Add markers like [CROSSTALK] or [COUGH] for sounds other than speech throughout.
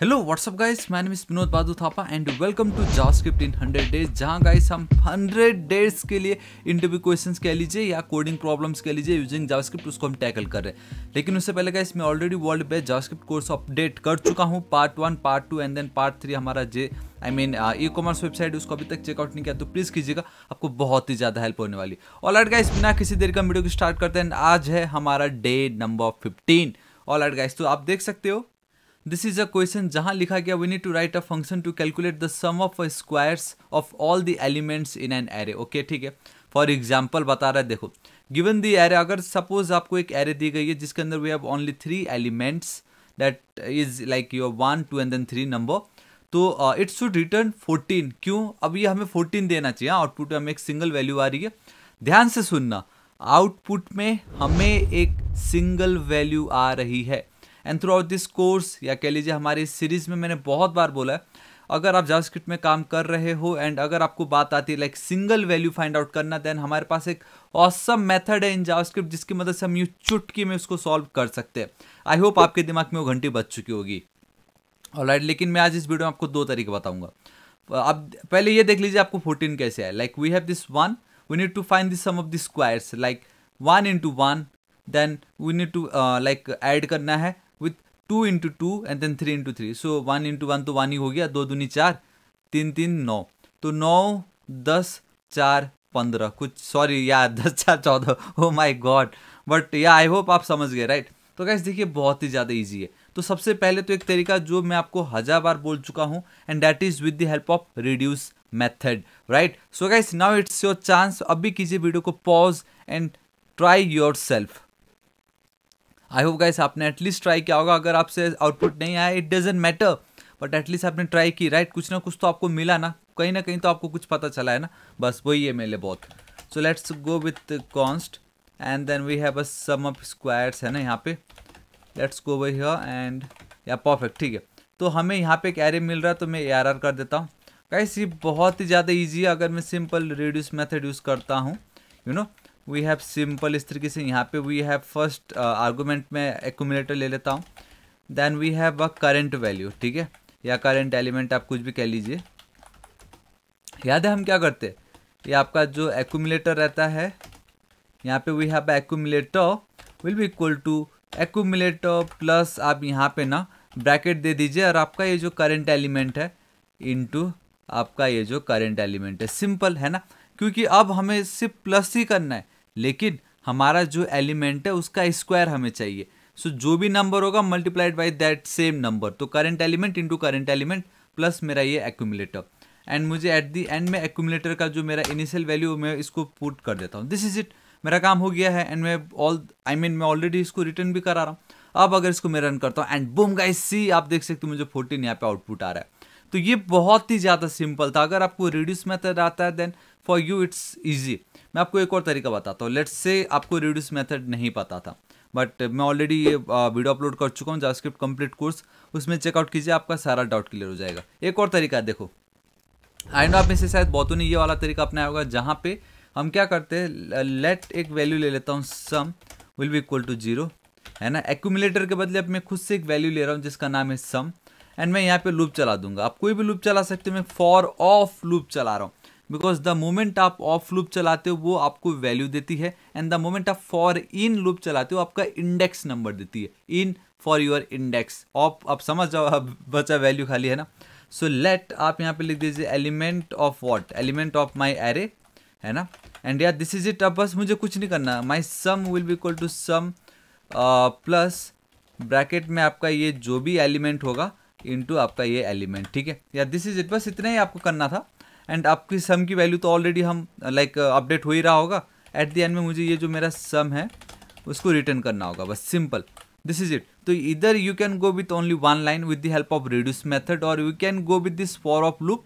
Hello what's up guys मैंने मिस Vinod Bahadur Thapa and welcome to JavaScript in 100 days जहां गाइस हम 100 डेज के लिए इंटरव्यू क्वेश्चंस कह लीजिए या कोडिंग प्रॉब्लम्स कह लीजिए यूजिंग जावास्क्रिप्ट उसको हम टैकल कर रहे हैं लेकिन उससे पहले गाइस मैं already world best JavaScript course update कर चुका हूँ part one part two and then part three हमारा J I mean ecommerce website उसको अभी तक चेकआउट नहीं किया तो प्लीज़ कीजिएगा आपको बहुत ही ज़्यादा हेल्प होने वाली ऑल आइट गाइस बिना किसी देर का वीडियो को स्टार्ट करते हैं आज है हमारा डे नंबर फिफ्टीन ऑल एड गाइस तो आप देख सकते हो दिस इज अ क्वेश्चन जहां लिखा गया we need to write a function to calculate the sum of squares of all the elements in an array okay ठीक है फॉर एग्जाम्पल बता रहा है देखो गिवन दी एरे अगर सपोज आपको एक एरे दी गई है जिसके अंदर we have only three elements that is like your one two and then three number तो इट्स शुड रिटर्न फोर्टीन क्यों अब ये हमें फोर्टीन देना चाहिए आउटपुट हाँ? में हमें एक सिंगल वैल्यू आ रही है ध्यान से सुनना आउटपुट में हमें एक सिंगल वैल्यू आ रही है and throughout this course या कह लीजिए हमारी इस सीरीज़ में मैंने बहुत बार बोला है अगर आप जावास्क्रिप्ट में काम कर रहे हो एंड अगर आपको बात आती है like single value find out करना देन हमारे पास एक औसम मेथड है इन जावास्क्रिप्ट जिसकी मदद से हम यू चुटकी में उसको सॉल्व कर सकते हैं आई होप आपके दिमाग में वो घंटी बच चुकी होगी और right, लेकिन मैं आज इस वीडियो में आपको दो तरीके बताऊंगा आप पहले ये देख लीजिए आपको फोर्टीन कैसे है like we have this one we need to find this sum of the squares like one into one then we need to like add करना है two into two and then three into three so one into one तो one ही हो गया दो दूनी चार तीन तीन नौ तो नौ दस चार पंद्रह कुछ सॉरी या [LAUGHS] दस चार चौदह ओ माई गॉड बट या आई होप आप समझ गए राइट तो गैस देखिए बहुत ही ज़्यादा ईजी है तो सबसे पहले तो एक तरीका जो मैं आपको हज़ार बार बोल चुका हूँ and that is with the help of reduce method right so guys now it's your chance अभी कीजिए वीडियो को pause and try yourself I hope guys आपने एटलीस्ट ट्राई किया होगा अगर आपसे आउटपुट नहीं आया it doesn't matter but at least आपने ट्राई की राइट right? कुछ ना कुछ तो आपको मिला ना कहीं ना कहीं तो आपको कुछ पता चला है ना बस वही है मेरे बहुत so let's go with const and then we have a sum of squares है ना यहाँ पे लेट्स गो वही एंड या परफेक्ट ठीक है तो हमें यहाँ पे एक एरे मिल रहा है तो मैं ए कर देता हूँ गाइस ये बहुत ही ज़्यादा ईजी है अगर मैं सिंपल रिड्यूस मैथड यूज़ करता हूँ you know we have simple इस तरीके से यहाँ पे वी हैव फर्स्ट आर्गूमेंट में एकोमुलेटर ले लेता हूँ then we have a current value ठीक है या करेंट एलिमेंट आप कुछ भी कह लीजिए याद है हम क्या करते ये आपका जो एकोमिलेटर रहता है यहाँ पे we have accumulator will be equal to accumulator plus आप यहाँ पे ना ब्रैकेट दे दीजिए और आपका ये जो करेंट एलिमेंट है इनटू आपका ये जो करेंट एलिमेंट है सिंपल है ना क्योंकि अब हमें सिर्फ प्लस ही करना है लेकिन हमारा जो एलिमेंट है उसका स्क्वायर हमें चाहिए सो so, जो भी नंबर होगा multiplied by that same number तो current element into current element plus मेरा ये एक्यूमुलेटर एंड मुझे एट दी एंड में एक्यूमुलेटर का जो मेरा इनिशियल वैल्यू मैं इसको पुट कर देता हूँ दिस इज इट मेरा काम हो गया है एंड मैं ऑल आई मीन मैं ऑलरेडी इसको रिटर्न भी करा रहा हूँ अब अगर इसको मैं रन करता हूँ एंड बुम गाइस सी आप देख सकते हो मुझे फोर्टीन यहाँ पे आउटपुट आ रहा है तो ये बहुत ही ज़्यादा सिंपल था अगर आपको रिड्यूस मेथड आता है then for you it's easy मैं आपको एक और तरीका बताता हूँ लेट्स से आपको रिड्यूस मेथड नहीं पता था बट मैं ऑलरेडी ये वीडियो अपलोड कर चुका हूँ जावास्क्रिप्ट कंप्लीट कोर्स उसमें चेकआउट कीजिए आपका सारा डाउट क्लियर हो जाएगा एक और तरीका देखो आई नो आप में से शायद बहुतों ने ये वाला तरीका अपनाया होगा जहाँ पे हम क्या करते हैं लेट एक वैल्यू ले लेता हूँ sum will be equal to zero है ना एक्यूमुलेटर के बदले अब मैं खुद से एक वैल्यू ले रहा हूँ जिसका नाम है सम एंड मैं यहाँ पे लूप चला दूंगा आप कोई भी लूप चला सकते हो मैं फॉर ऑफ लूप चला रहा हूँ बिकॉज द मोमेंट आप ऑफ लूप चलाते हो वो आपको वैल्यू देती है एंड द मोमेंट आप फॉर इन लूप चलाते हो आपका इंडेक्स नंबर देती है in for your index of आप समझ जाओ अब बचा वैल्यू खाली है ना सो so लेट आप यहाँ पे लिख दीजिए element of what element of my array है ना एंड यार दिस इज इट अब बस मुझे कुछ नहीं करना my sum will be equal to sum plus bracket में आपका ये जो भी एलिमेंट होगा इनटू आपका ये एलिमेंट ठीक है या दिस इज इट बस इतना ही आपको करना था एंड आपकी सम की वैल्यू तो ऑलरेडी हम लाइक like, अपडेट हो ही रहा होगा एट द एंड में मुझे ये जो मेरा सम है उसको रिटर्न करना होगा बस सिंपल दिस इज इट तो इधर you can go with only one line with the help of reduce method और you can go with this for of loop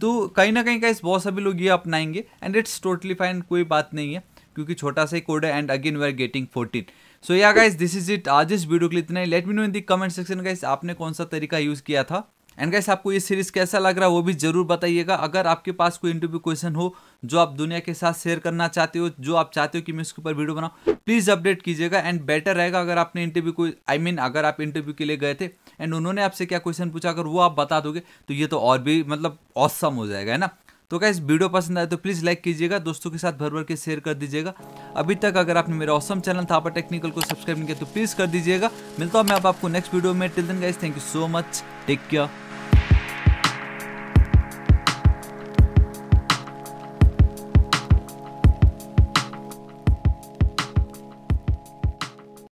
तो कहीं ना कहीं का इस बहुत सभी लोग ये अपनाएंगे एंड इट्स टोटली फाइन कोई बात नहीं है क्योंकि छोटा सा ही कोड है and again we are getting fourteen so या गाइज दिस इज इट आज इस वीडियो के लिए इतना ही let me know in the comment section guys आपने कौन सा तरीका यूज़ किया था एंड गैस आपको ये सीरीज़ कैसा लग रहा है वो भी ज़रूर बताइएगा अगर आपके पास कोई इंटरव्यू क्वेश्चन हो जो आप दुनिया के साथ शेयर करना चाहते हो जो आप चाहते हो कि मैं इसके ऊपर वीडियो बनाऊँ प्लीज़ अपडेट कीजिएगा एंड बेटर रहेगा अगर आपने इंटरव्यू को आई मीन अगर आप इंटरव्यू के लिए गए थे एंड उन्होंने आपसे क्या क्वेश्चन पूछा अगर वो आप बता दोगे तो ये तो और भी मतलब औसम हो जाएगा है ना तो क्या वीडियो पसंद आए तो प्लीज़ लाइक कीजिएगा दोस्तों के साथ भर भर के शेयर कर दीजिएगा अभी तक अगर आपने मेरा औसम चैनल थापा टेक्निकल को सब्सक्राइब नहीं किया तो प्लीज़ कर दीजिएगा मिलता हूँ मैं आप आपको नेक्स्ट वीडियो में till then guys thank you so much take care